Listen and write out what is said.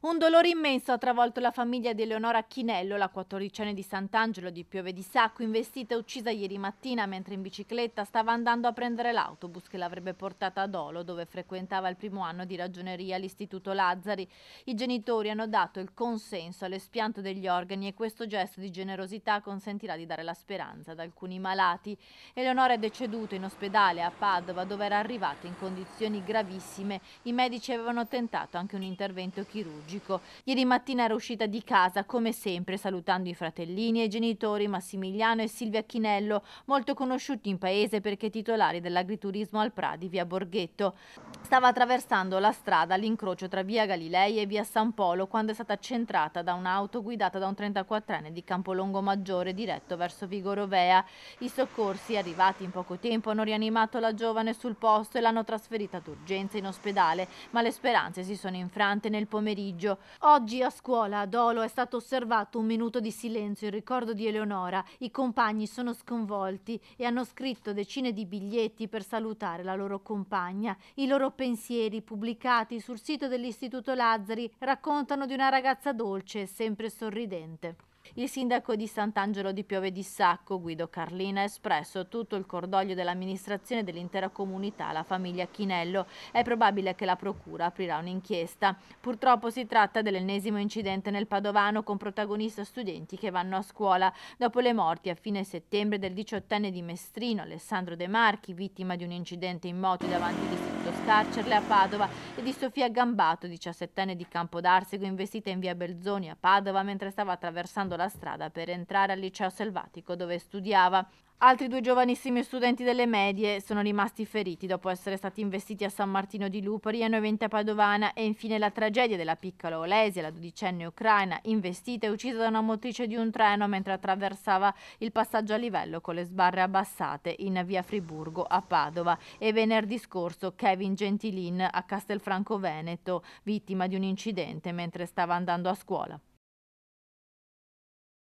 Un dolore immenso ha travolto la famiglia di Eleonora Chinello, la quattordicenne di Sant'Angelo di Piove di Sacco, investita e uccisa ieri mattina mentre in bicicletta stava andando a prendere l'autobus che l'avrebbe portata ad Olo, dove frequentava il primo anno di ragioneria all'Istituto Lazzari. I genitori hanno dato il consenso all'espianto degli organi e questo gesto di generosità consentirà di dare la speranza ad alcuni malati. Eleonora è deceduta in ospedale a Padova, dove era arrivata in condizioni gravissime. I medici avevano tentato anche un intervento chirurgico chirurgico. Ieri mattina era uscita di casa, come sempre, salutando i fratellini e i genitori Massimiliano e Silvia Chinello, molto conosciuti in paese perché titolari dell'agriturismo al Pradi via Borghetto. Stava attraversando la strada all'incrocio tra via Galilei e via San Polo quando è stata centrata da un'auto guidata da un 34enne di Campolongo Maggiore diretto verso Vigorovea. I soccorsi, arrivati in poco tempo, hanno rianimato la giovane sul posto e l'hanno trasferita d'urgenza in ospedale, ma le speranze si sono infrante nel pomeriggio pomeriggio. Oggi a scuola a Dolo è stato osservato un minuto di silenzio in ricordo di Eleonora. I compagni sono sconvolti e hanno scritto decine di biglietti per salutare la loro compagna. I loro pensieri, pubblicati sul sito dell'Istituto Lazzari, raccontano di una ragazza dolce e sempre sorridente. Il sindaco di Sant'Angelo di Piove di Sacco, Guido Carlina, ha espresso tutto il cordoglio dell'amministrazione dell'intera comunità alla famiglia Chinello. È probabile che la procura aprirà un'inchiesta. Purtroppo si tratta dell'ennesimo incidente nel Padovano con protagonista studenti che vanno a scuola. Dopo le morti a fine settembre del diciottenne di Mestrino, Alessandro De Marchi, vittima di un incidente in moto davanti all'istituto carcerle a Padova, e di Sofia Gambato, 17enne di Campo d'Arsego, investita in via Belzoni a Padova mentre stava attraversando la strada per entrare al liceo selvatico dove studiava. Altri due giovanissimi studenti delle medie sono rimasti feriti dopo essere stati investiti a San Martino di Lupari, a Noventa Padovana e infine la tragedia della piccola Olesia, la dodicenne ucraina, investita e uccisa da una motrice di un treno mentre attraversava il passaggio a livello con le sbarre abbassate in via Friburgo a Padova e venerdì scorso Kevin Gentilin a Castelfranco Veneto, vittima di un incidente mentre stava andando a scuola.